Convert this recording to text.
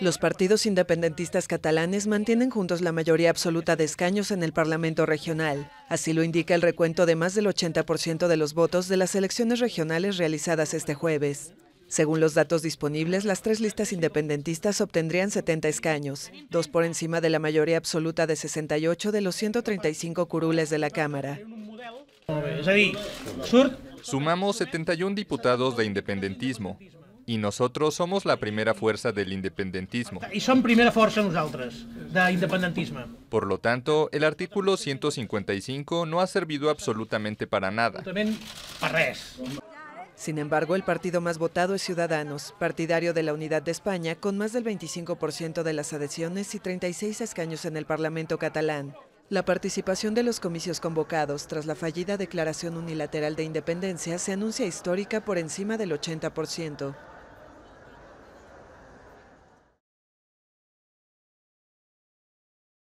Los partidos independentistas catalanes mantienen juntos la mayoría absoluta de escaños en el Parlamento regional. Así lo indica el recuento de más del 80% de los votos de las elecciones regionales realizadas este jueves. Según los datos disponibles, las tres listas independentistas obtendrían 70 escaños, dos por encima de la mayoría absoluta de 68 de los 135 curules de la Cámara. Sumamos 71 diputados de independentismo, y nosotros somos la primera fuerza del independentismo. Y son primera fuerza nosotros, de independentismo. Por lo tanto, el artículo 155 no ha servido absolutamente para nada. Sin embargo, el partido más votado es Ciudadanos, partidario de la Unidad de España, con más del 25% de las adhesiones y 36 escaños en el Parlamento catalán. La participación de los comicios convocados tras la fallida declaración unilateral de independencia se anuncia histórica por encima del 80%.